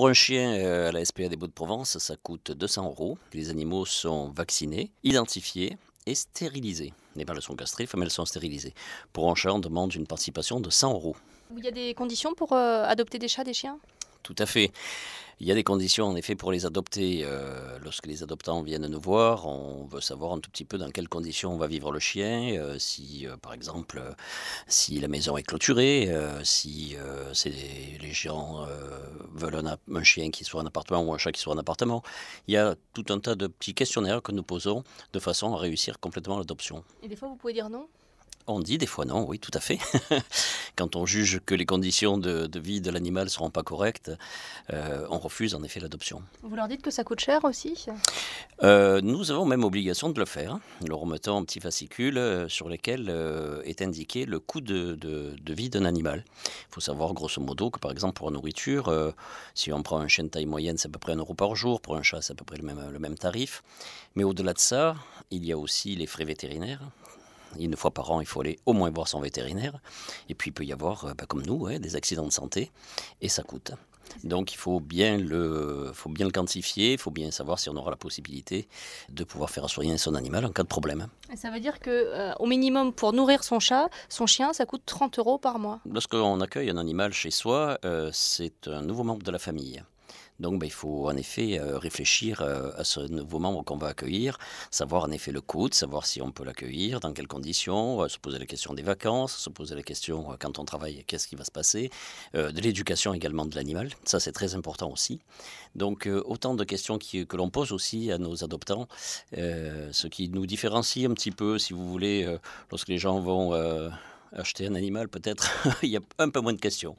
Pour un chien euh, à la SPA des Baux-de-Provence, ça coûte 200 euros. Les animaux sont vaccinés, identifiés et stérilisés. Les mâles sont castrés, les femelles sont stérilisées. Pour un chat, on demande une participation de 100 euros. Il y a des conditions pour euh, adopter des chats, des chiens tout à fait. Il y a des conditions, en effet, pour les adopter. Euh, lorsque les adoptants viennent nous voir, on veut savoir un tout petit peu dans quelles conditions on va vivre le chien. Euh, si, euh, par exemple, si la maison est clôturée, si c'est les gens veulent un, un, chien qui soit un appartement ou un chat qui soit un appartement. Il y a tout un tas de petits questionnaires que nous posons de façon à réussir complètement l'adoption. Et des fois, vous pouvez dire non on dit, des fois non, oui, tout à fait. Quand on juge que les conditions de, vie de l'animal ne seront pas correctes, euh, on refuse en effet l'adoption. Vous leur dites que ça coûte cher aussi euh, Nous avons même obligation de le faire. Nous hein, leur remettons un petit fascicule euh, sur lequel est indiqué le coût de, vie d'un animal. Il faut savoir grosso modo que par exemple pour la nourriture, si on prend un chien de taille moyenne, c'est à peu près un euro par jour. Pour un chat, c'est à peu près même, le même tarif. Mais au-delà de ça, il y a aussi les frais vétérinaires une fois par an, il faut aller au moins voir son vétérinaire. Et puis, il peut y avoir, euh, bah, comme nous, des accidents de santé, et ça coûte. Donc il faut bien le, faut bien le quantifier, il faut bien savoir si on aura la possibilité de pouvoir faire soigner son animal en cas de problème. ça veut dire que euh, au minimum pour nourrir son chat, son chien, ça coûte 30 euros par mois. Lorsqu'on accueille un animal chez soi, euh, c'est un nouveau membre de la famille. Donc ben, il faut en effet euh, réfléchir euh, à ce nouveau membre qu'on va accueillir, savoir en effet le coût, savoir si on peut l'accueillir, dans quelles conditions, euh, se poser la question des vacances, se poser la question quand on travaille, qu'est-ce qui va se passer, de l'éducation également de l'animal, ça c'est très important aussi. Donc autant de questions que l'on pose aussi à nos adoptants, ce qui nous différencie un petit peu, si vous voulez, lorsque les gens vont acheter un animal, peut-être il y a un peu moins de questions.